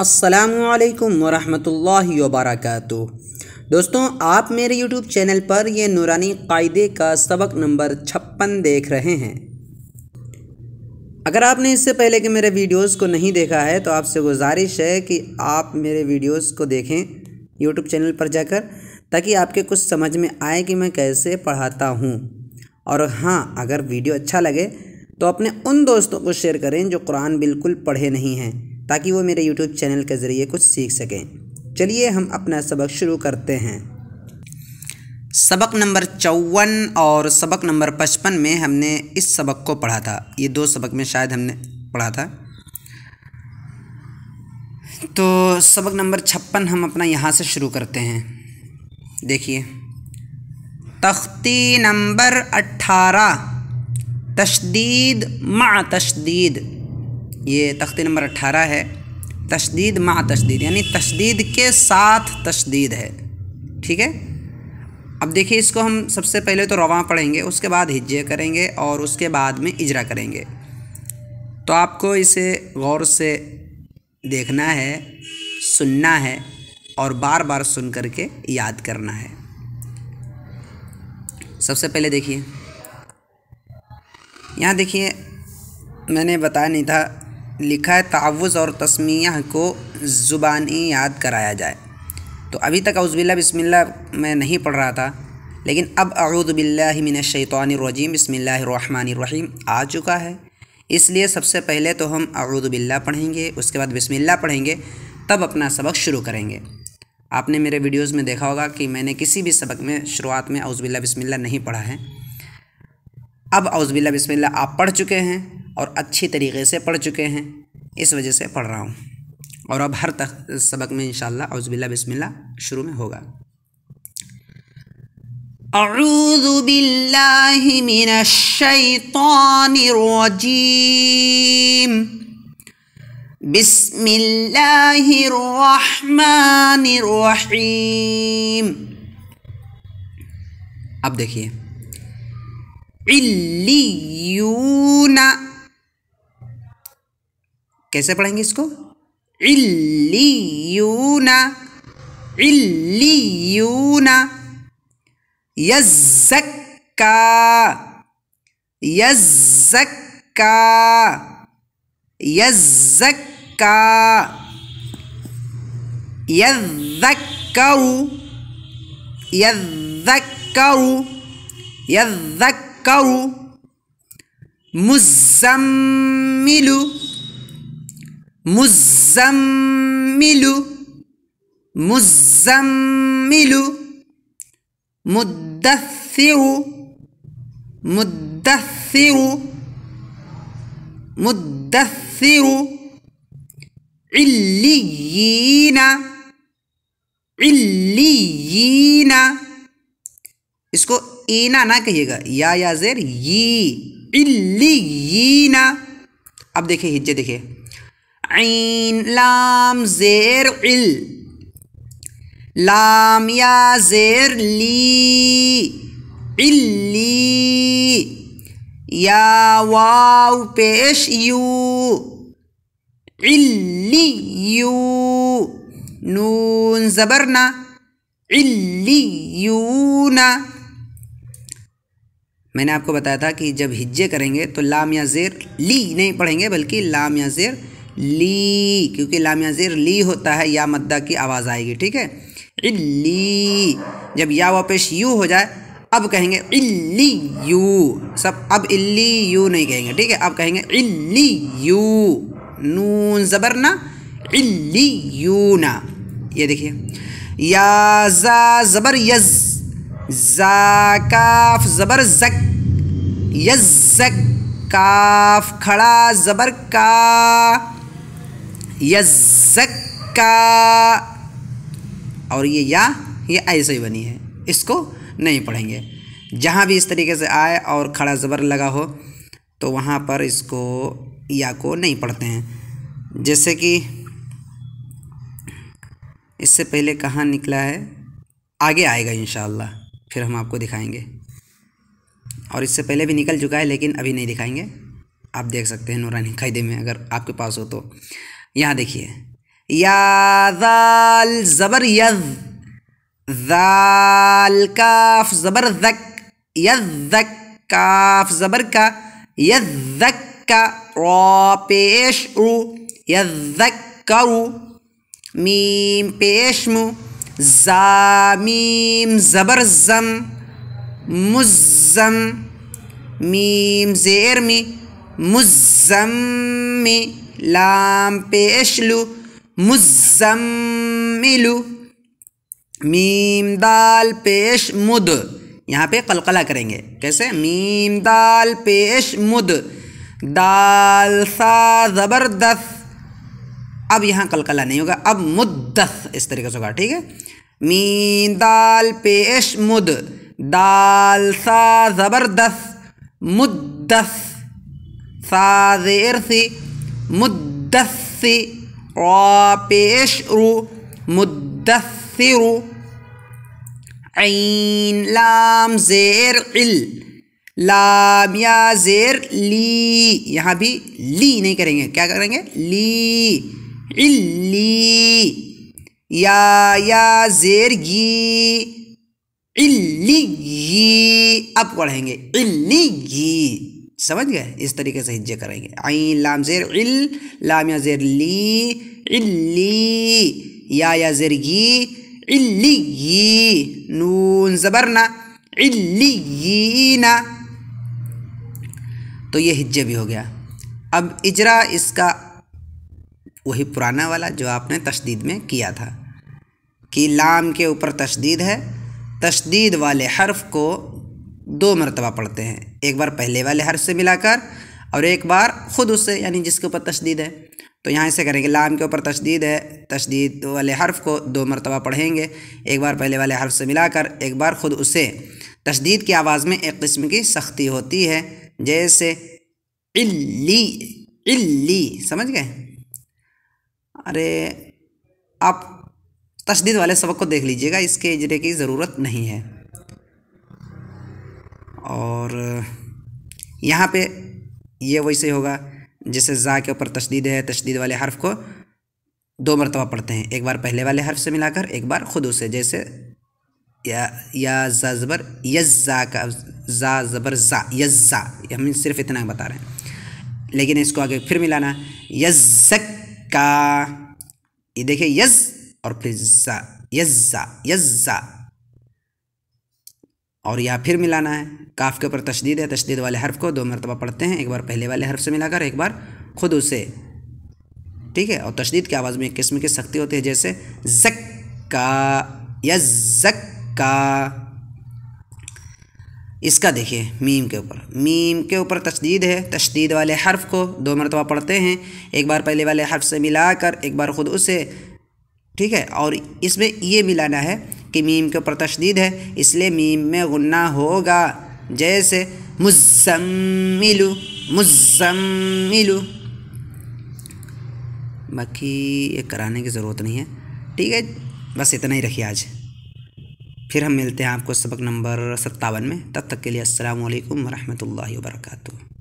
असलकम वरहमल वर्क दोस्तों आप मेरे YouTube चैनल पर यह नूरानी कायदे का सबक नंबर छप्पन देख रहे हैं अगर आपने इससे पहले के मेरे वीडियोस को नहीं देखा है तो आपसे गुजारिश है कि आप मेरे वीडियोस को देखें YouTube चैनल पर जाकर ताकि आपके कुछ समझ में आए कि मैं कैसे पढ़ाता हूँ और हाँ अगर वीडियो अच्छा लगे तो अपने उन दोस्तों को शेयर करें जो कुरान बिल्कुल पढ़े नहीं हैं ताकि वो मेरे यूट्यूब चैनल के ज़रिए कुछ सीख सकें चलिए हम अपना सबक शुरू करते हैं सबक नंबर चौवन और सबक नंबर पचपन में हमने इस सबक को पढ़ा था ये दो सबक में शायद हमने पढ़ा था तो सबक नंबर छप्पन हम अपना यहाँ से शुरू करते हैं देखिए तख्ती नंबर अट्ठारह तशदीद मा तशदीद ये तख्ती नंबर अट्ठारह है तशदीद मा तशदीद यानी तशदीद के साथ तशदीद है ठीक है अब देखिए इसको हम सबसे पहले तो रवा पढ़ेंगे उसके बाद हिज्जे करेंगे और उसके बाद में इजरा करेंगे तो आपको इसे गौर से देखना है सुनना है और बार बार सुन करके याद करना है सबसे पहले देखिए यहाँ देखिए मैंने बताया नहीं था लिखा है तावज़ और तस्मिया को ज़ुबानी याद कराया जाए तो अभी तक अउज़बिल्ला बसमिल्ला मैं नहीं पढ़ रहा था लेकिन अब शैतानरजीम बसमीम आ चुका है इसलिए सबसे पहले तो हम अरुदबिल्ला पढ़ेंगे उसके बाद बसमिल्ला पढ़ेंगे तब अपना सबक शुरू करेंगे आपने मेरे वीडियोस में देखा होगा कि मैंने किसी भी सबक में शुरुआत में अजबिल्ला बसमिल्ला नहीं पढ़ा है अब अजबिल्ला बसमिल्ला आप पढ़ चुके हैं और अच्छी तरीके से पढ़ चुके हैं इस वजह से पढ़ रहा हूँ और अब हर तक सबक में इनशाला अज़बिल्ला बिस्मिल्ला शुरू में होगा أعوذ بالله من الشيطان الرجيم بسم الله الرحمن الرحيم अब देखिए इल्लियूना कैसे पढ़ेंगे इसको इल्लीयूना इल्लीयूना यज़क्का यज़क्का यज़क्का यذكرु यذكرु यذكرु मुज़म्मिलु मुजम्मिलु मुजम्मिलु मुद्दस्सिउ मुद्दस्सिउ मुद्दस्सिउ इल्लीना इल्लीना इसको ईना ना कहिएगा या या जेर ये इल्लीना अब देखिए हिज्जे देखिए ऐन लाम जेर इल लाम या जेर ली इल्ली या वाव पेश यू इल्ली यू नून जबरना इल्ली यूना मैंने आपको बताया था कि जब हिज्जे करेंगे तो लाम या जेर ली नहीं पढ़ेंगे बल्कि लाम या जेर ली क्योंकि लामिया ज़ेर ली होता है या मद्दा की आवाज़ आएगी ठीक है इली जब या वापेश यू हो जाए अब कहेंगे इली यू सब अब इली यू नहीं कहेंगे ठीक है अब कहेंगे इली यू नून ज़बर ना इली यू ना ये देखिए या जा ज़बर यज जा काफ ज़बर जक यज जक काफ खड़ा ज़बर का यज़क्का और ये या ये ऐसे ही बनी है इसको नहीं पढ़ेंगे जहाँ भी इस तरीके से आए और खड़ा ज़बर लगा हो तो वहाँ पर इसको या को नहीं पढ़ते हैं जैसे कि इससे पहले कहाँ निकला है आगे आएगा इन फिर हम आपको दिखाएंगे और इससे पहले भी निकल चुका है लेकिन अभी नहीं दिखाएंगे आप देख सकते हैं नूरानी कायदे में अगर आपके पास हो तो यहाँ देखिए यादाल ज़बर यद काफ ज़बर जक यदक काफ ज़बर का यदक का रॉ पेश रू यदक करु मीम पेश ज़ामीम ज़बर ज़म मुज़म मीम जेरमी मुजम्मी लाम पेशलु मुजम्मिलु मीम दाल पेश मुद यहाँ पे कलकला करेंगे कैसे मीम दाल पेश मुद दाल सा ज़बरदस्त अब यहाँ कलकला नहीं होगा अब मुद्दस इस तरीके से होगा ठीक है मीम दाल पेश मुद दाल सा ज़बरदस्त मुद्दस साजेरसी मुद्दसी पेशरु मुद्दसरु ऐन लाम जेर इल लाम या जेर ली यहाँ भी ली नहीं करेंगे क्या करेंगे ली इल्ली या या जेर गी इल्ली गी अब पढ़ेंगे इल्ली गी समझ गए इस तरीके से हिज्जे करेंगे आई लाम जेर इल लाम या जेर ली इली या या जेर गी इली गी नून इली गी ना तो ये हिज्जे भी हो गया अब इजरा इसका वही पुराना वाला जो आपने तशदीद में किया था कि लाम के ऊपर तशदीद है तशदीद वाले हर्फ को दो मरतबा पढ़ते हैं एक बार पहले वाले हर्फ से मिलाकर और एक बार ख़ुद उससे यानी जिसके ऊपर तशदीद है तो यहाँ ऐसे करेंगे लाम के ऊपर तशदीद है तशदीद वाले हर्फ को दो मरतबा पढ़ेंगे एक बार पहले वाले हर्फ से मिलाकर एक बार ख़ुद उसे तशदीद की आवाज़ में एक किस्म की सख्ती होती है जैसे इल्ली इल्ली समझ गए अरे आप तशदीद वाले सबक को देख लीजिएगा इसके इजरे की ज़रूरत नहीं है और यहाँ पे ये वैसे होगा जैसे ज़ा के ऊपर तशदीद है तशदीद वाले हर्फ को दो मरतबा पढ़ते हैं एक बार पहले वाले हर्फ से मिलाकर एक बार खुद उसे जैसे या या जा ज़बर यज़ा का जा ज़बर ज़ा यज़ा हम सिर्फ इतना बता रहे हैं लेकिन इसको आगे फिर मिलाना का ये देखिए यज़ और फिर ज़ा यज़ा यज़ा और या फिर मिलाना है काफ के ऊपर तशदीद है तशदीद वाले हर्फ को दो मरतबा पढ़ते हैं एक बार पहले वाले हर्फ से मिलाकर एक बार खुद उसे ठीक है और तशदीद की आवाज़ में एक किस्म की सख्ती होती है जैसे जक का या जक का इसका देखिए मीम के ऊपर मीम के ऊपर तशदीद है तशदीद वाले हर्फ को दो मरतबा पढ़ते हैं एक बार पहले वाले हर्फ से मिलाकर एक बार ख़ुद उसे ठीक है और इसमें ये मिलाना है कि मीम के ऊपर तशदीद है इसलिए मीम में गुन्ना होगा जैसे मुजम्मिलु मुजम्मिलु बाकी ये कराने की ज़रूरत नहीं है ठीक है बस इतना ही रखिए आज फिर हम मिलते हैं आपको सबक नंबर सत्तावन में तब तक के लिए असलकम वरहमल वर्का